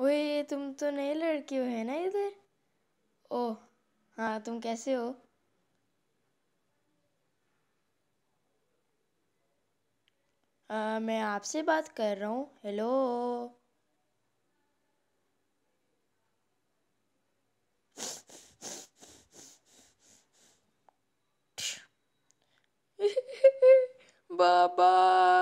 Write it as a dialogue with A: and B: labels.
A: ओए तुम तो नए लड़के हो है ना इधर ओह
B: हाँ तुम कैसे हो आ, मैं आपसे बात कर रहा हूँ हेलो
C: बाबा